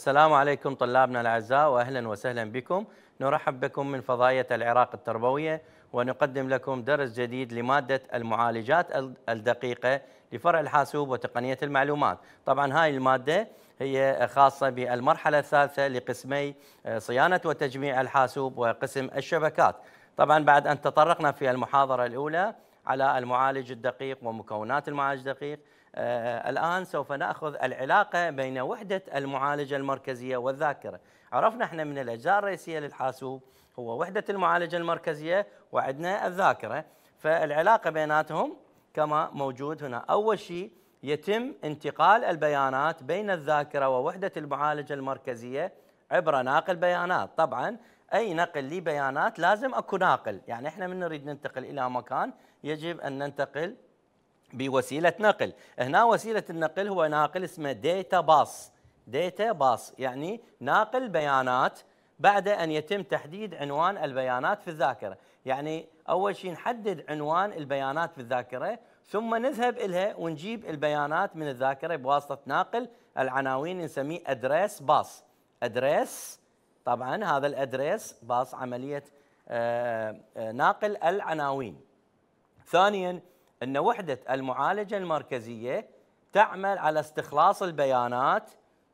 السلام عليكم طلابنا الاعزاء واهلا وسهلا بكم نرحب بكم من فضائيه العراق التربويه ونقدم لكم درس جديد لماده المعالجات الدقيقه لفرع الحاسوب وتقنيه المعلومات طبعا هاي الماده هي خاصه بالمرحله الثالثه لقسمي آه، صيانه وتجميع الحاسوب وقسم الشبكات طبعا بعد ان تطرقنا في المحاضره الاولى على المعالج الدقيق ومكونات المعالج الدقيق آه، الآن سوف نأخذ العلاقة بين وحدة المعالجة المركزية والذاكرة عرفنا احنا من الأجزاء الرئيسية للحاسوب هو وحدة المعالجة المركزية وعندنا الذاكرة فالعلاقة بيناتهم كما موجود هنا أول شيء يتم انتقال البيانات بين الذاكرة ووحدة المعالجة المركزية عبر ناقل بيانات طبعا أي نقل لبيانات لازم أكو ناقل يعني احنا من نريد ننتقل إلى مكان يجب أن ننتقل بوسيله نقل هنا وسيله النقل هو ناقل اسمه داتا باص داتا باص يعني ناقل بيانات بعد ان يتم تحديد عنوان البيانات في الذاكره يعني اول شيء نحدد عنوان البيانات في الذاكره ثم نذهب إلها ونجيب البيانات من الذاكرة بواسطة ناقل العناوين نسميه أدريس باص أدريس طبعا هذا الأدريس باص عملية آه، آه، ناقل العناوين ثانيا أن وحدة المعالجة المركزية تعمل على استخلاص البيانات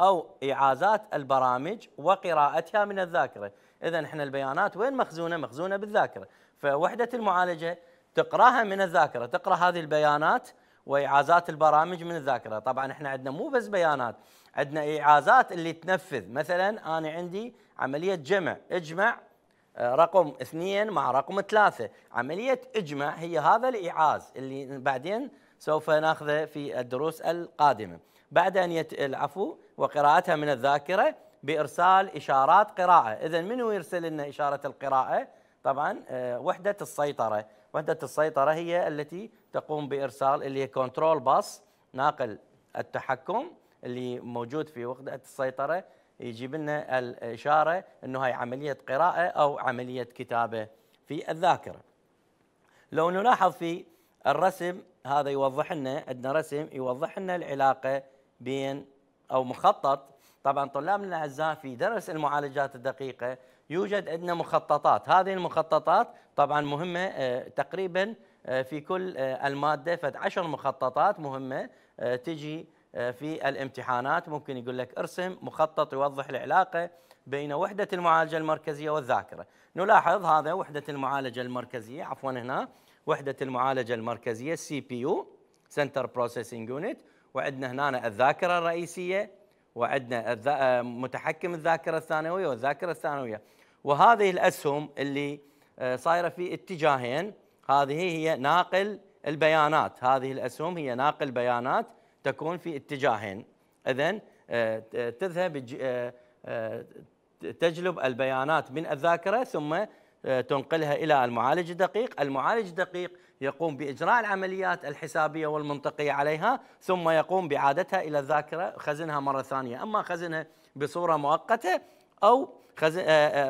أو إعازات البرامج وقراءتها من الذاكرة إذا إحنا البيانات وين مخزونة؟ مخزونة بالذاكرة فوحدة المعالجة تقراها من الذاكرة تقرأ هذه البيانات وإعازات البرامج من الذاكرة طبعا إحنا عندنا مو بس بيانات عندنا إعازات اللي تنفذ مثلا أنا عندي عملية جمع اجمع آه، رقم اثنين مع رقم ثلاثة عملية إجمع هي هذا الإعاز اللي بعدين سوف ناخذه في الدروس القادمة بعد أن العفو وقراءتها من الذاكرة بإرسال إشارات قراءة إذا منو يرسل لنا إشارة القراءة طبعا آه، وحدة السيطرة وحدة السيطرة هي التي تقوم بإرسال اللي هي كنترول باص ناقل التحكم اللي موجود في وحدة السيطرة يجيب لنا الإشارة أنه هاي عملية قراءة أو عملية كتابة في الذاكرة لو نلاحظ في الرسم هذا يوضح لنا عندنا رسم يوضح لنا العلاقة بين أو مخطط طبعا طلابنا الأعزاء في درس المعالجات الدقيقة يوجد عندنا مخططات هذه المخططات طبعا مهمة آه، تقريبا آه، في كل آه، المادة فد عشر مخططات مهمة تجي آه، في الامتحانات ممكن يقول لك ارسم مخطط يوضح العلاقة بين وحدة المعالجة المركزية والذاكرة نلاحظ هذا وحدة المعالجة المركزية عفوا هنا وحدة المعالجة المركزية CPU بي يو سنتر بروسيسنج يونت وعندنا هنا الذاكرة الرئيسية وعندنا آه، متحكم الذاكرة الثانوية والذاكرة الثانوية وهذه الأسهم اللي آه، صايرة في اتجاهين هذه هي ناقل البيانات هذه الأسهم هي ناقل بيانات تكون في اتجاهين اذا آه، تذهب آه، آه، تجلب البيانات من الذاكره ثم تنقلها الى المعالج الدقيق، المعالج الدقيق يقوم باجراء العمليات الحسابيه والمنطقيه عليها ثم يقوم باعادتها الى الذاكره خزنها مره ثانيه، اما خزنها بصوره مؤقته او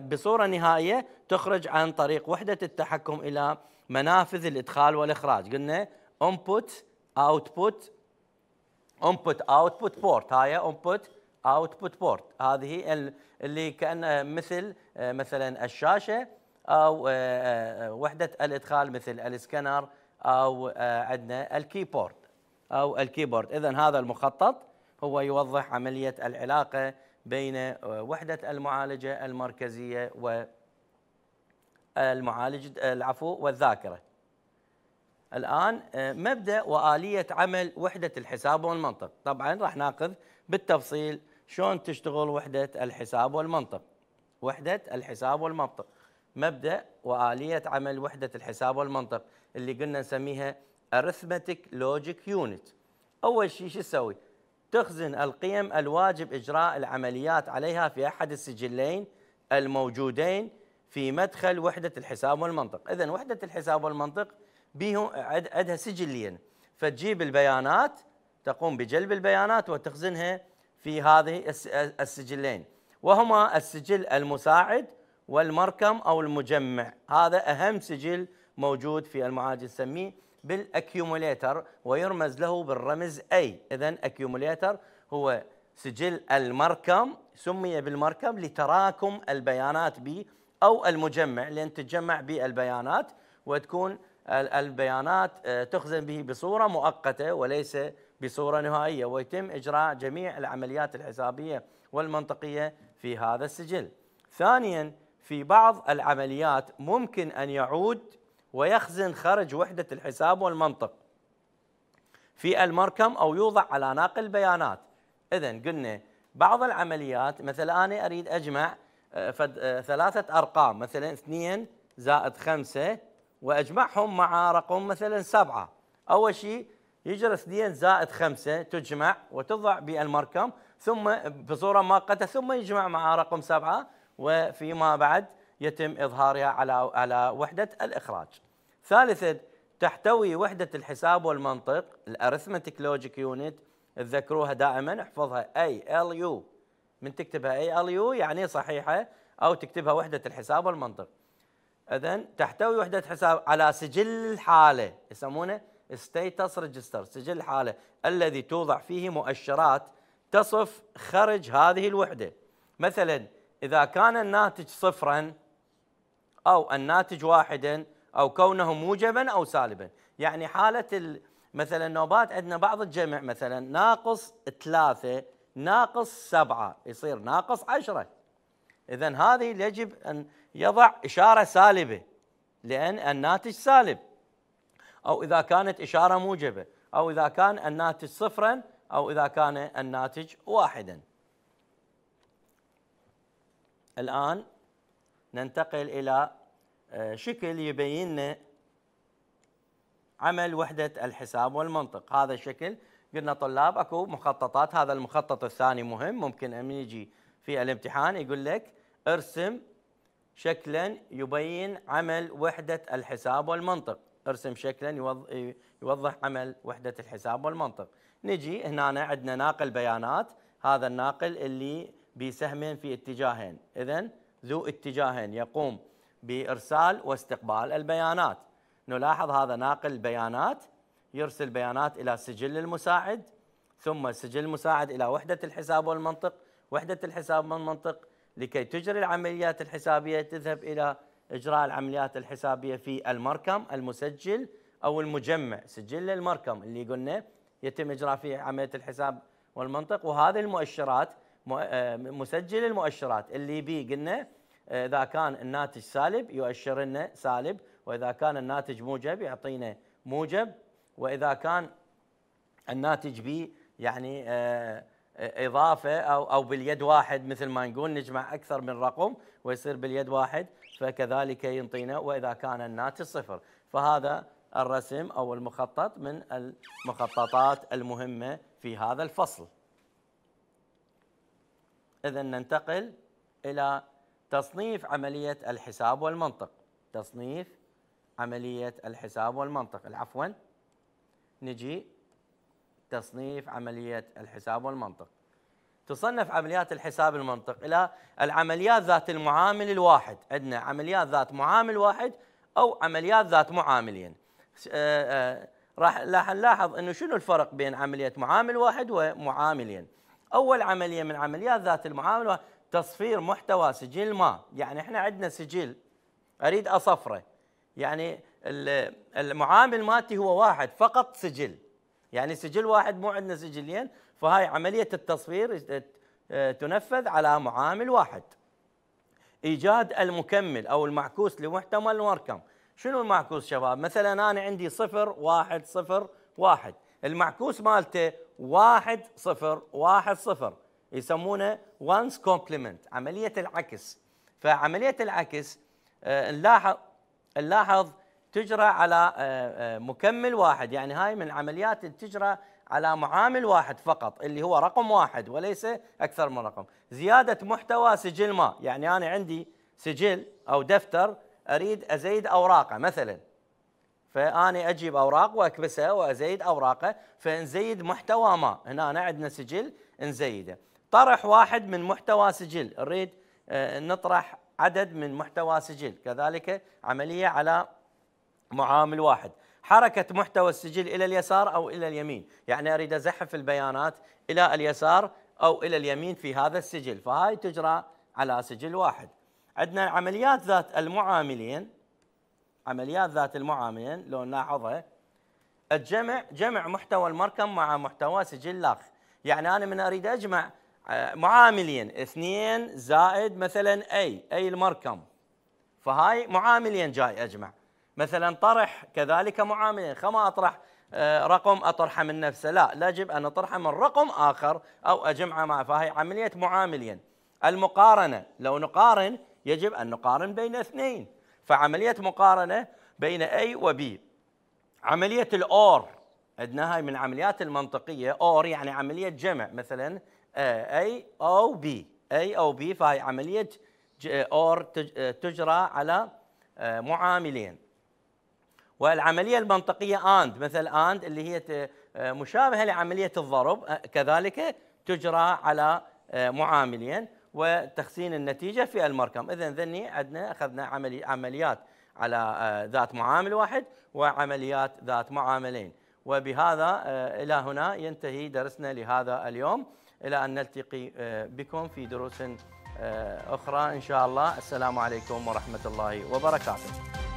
بصوره نهائيه تخرج عن طريق وحده التحكم الى منافذ الادخال والاخراج، قلنا انبوت اوتبوت انبوت اوتبوت بورت هاي انبوت اوتبوت بورت هذه اللي كانها مثل آه، مثلا الشاشه او آه، آه، وحده الادخال مثل السكانر او عندنا الكيبورد او الكيبورد اذا هذا المخطط هو يوضح عمليه العلاقه بين وحده المعالجه المركزيه و المعالج العفو والذاكره الآن آه، مبدأ وآلية عمل وحدة الحساب والمنطق طبعا راح ناخذ بالتفصيل شلون تشتغل وحدة الحساب والمنطق وحدة الحساب والمنطق مبدأ وآلية عمل وحدة الحساب والمنطق اللي قلنا نسميها Arithmetic Logic Unit أول شيء شو تسوي؟ تخزن القيم الواجب إجراء العمليات عليها في أحد السجلين الموجودين في مدخل وحدة الحساب والمنطق إذا وحدة الحساب والمنطق بيهم عندها سجلين فتجيب البيانات تقوم بجلب البيانات وتخزنها في هذه السجلين وهما السجل المساعد والمركم او المجمع هذا اهم سجل موجود في المعالج نسميه بالاكيوموليتر ويرمز له بالرمز اي اذا اكيوموليتر هو سجل المركم سمي بالمركم لتراكم البيانات به او المجمع لان تتجمع به البيانات وتكون البيانات آه، تخزن به بصورة مؤقتة وليس بصورة نهائية ويتم إجراء جميع العمليات الحسابية والمنطقية في هذا السجل ثانيا في بعض العمليات ممكن أن يعود ويخزن خرج وحدة الحساب والمنطق في المركم أو يوضع على ناقل بيانات إذا قلنا بعض العمليات مثلا أنا أريد أجمع آه، آه، ثلاثة أرقام مثلا 2 زائد 5 واجمعهم مع رقم مثلا سبعه اول شيء يجري 2 زائد 5 تجمع وتضع بالمركم ثم بصوره مؤقته ثم يجمع مع رقم سبعه وفيما بعد يتم اظهارها على على وحده الاخراج. ثالثا تحتوي وحده الحساب والمنطق الارثمتيك لوجيك يونت تذكروها دائما احفظها اي ال يو من تكتبها اي ال يو يعني صحيحه او تكتبها وحده الحساب والمنطق. اذا تحتوي وحده حساب على سجل حاله يسمونه ستيتس ريجستر سجل الحاله الذي توضع فيه مؤشرات تصف خرج هذه الوحده مثلا اذا كان الناتج صفرا او الناتج واحدا او كونه موجبا او سالبا يعني حاله مثلا نوبات عندنا بعض الجمع مثلا ناقص ثلاثة ناقص سبعة يصير ناقص عشرة إذا هذه يجب أن يضع إشارة سالبة لأن الناتج سالب أو إذا كانت إشارة موجبة أو إذا كان الناتج صفرا أو إذا كان الناتج واحدا الآن ننتقل إلى آه، شكل يبين لنا عمل وحدة الحساب والمنطق هذا الشكل قلنا طلاب اكو مخططات هذا المخطط الثاني مهم ممكن أن يجي في الامتحان يقول لك ارسم شكلا يبين عمل وحدة الحساب والمنطق ارسم شكلا يوضح عمل وحدة الحساب والمنطق نجي هنا عندنا ناقل بيانات هذا الناقل اللي بسهم في اتجاهين إذا ذو اتجاهين يقوم بإرسال واستقبال البيانات نلاحظ هذا ناقل البيانات يرسل بيانات إلى سجل المساعد ثم سجل المساعد إلى وحدة الحساب والمنطق وحدة الحساب والمنطق لكي تجري العمليات الحسابية تذهب إلى إجراء العمليات الحسابية في المركم المسجل أو المجمع سجل المركم اللي قلنا يتم إجراء فيه عملية الحساب والمنطق وهذه المؤشرات آه، مسجل المؤشرات اللي بي قلنا آه، إذا كان الناتج سالب يؤشر لنا سالب وإذا كان الناتج موجب يعطينا موجب وإذا كان الناتج بي يعني آه اضافه او او باليد واحد مثل ما نقول نجمع اكثر من رقم ويصير باليد واحد فكذلك ينطينا واذا كان الناتج صفر فهذا الرسم او المخطط من المخططات المهمه في هذا الفصل. اذا ننتقل الى تصنيف عمليه الحساب والمنطق. تصنيف عمليه الحساب والمنطق، عفوا نجي تصنيف عملية الحساب والمنطق تصنف عمليات الحساب المنطق إلى العمليات ذات المعامل الواحد عندنا عمليات ذات معامل واحد أو عمليات ذات معاملين آه، آه، راح نلاحظ أنه شنو الفرق بين عملية معامل واحد ومعاملين أول عملية من عمليات ذات المعامل تصفير محتوى سجل ما يعني احنا عندنا سجل أريد أصفره يعني المعامل مالتي هو واحد فقط سجل يعني سجل واحد مو عندنا سجلين فهاي عملية التصوير آه، تنفذ على معامل واحد إيجاد المكمل أو المعكوس لمحتمل المركم شنو المعكوس شباب مثلا أنا عندي صفر واحد صفر واحد المعكوس مالته واحد صفر واحد صفر يسمونه وانس كومبلمنت عملية العكس فعملية العكس آه، نلاحظ نلاحظ تجرى على آه، مكمل واحد يعني هاي من العمليات اللي تجرى على معامل واحد فقط اللي هو رقم واحد وليس أكثر من رقم زيادة محتوى سجل ما يعني أنا عندي سجل أو دفتر أريد أزيد أوراقه مثلا فأنا أجيب أوراق وأكبسها وأزيد أوراقه فنزيد محتوى ما هنا أنا عندنا سجل نزيده طرح واحد من محتوى سجل نريد آه، نطرح عدد من محتوى سجل كذلك عملية على معامل واحد حركة محتوى السجل إلى اليسار أو إلى اليمين يعني أريد أزحف البيانات إلى اليسار أو إلى اليمين في هذا السجل فهاي تجرى على سجل واحد عندنا عمليات ذات المعاملين عمليات ذات المعاملين لو نلاحظها الجمع جمع محتوى المركم مع محتوى سجل لاخ يعني أنا من أريد أجمع آه، معاملين اثنين زائد مثلا أي أي المركم فهاي معاملين جاي أجمع مثلا طرح كذلك معاملين خما أطرح آه، رقم أطرحه من نفسه لا يجب أن أطرحه من رقم آخر أو أجمعه معه فهي عملية معاملين المقارنة لو نقارن يجب أن نقارن بين اثنين فعملية مقارنة بين A و B عملية الأور عندنا هاي من العمليات المنطقية أور يعني عملية جمع مثلا آه، A أو B A أو B فهي عملية آه، أور تجرى على معاملين والعملية المنطقية آند مثل آند اللي هي آه، مشابهة لعملية الضرب آه، كذلك تجرى على آه، معاملين وتخزين النتيجة في المركم إذا ذني عندنا أخذنا عملي عمليات على ذات معامل واحد وعمليات ذات معاملين وبهذا إلى هنا ينتهي درسنا لهذا اليوم إلى أن نلتقي بكم في دروس أخرى إن شاء الله السلام عليكم ورحمة الله وبركاته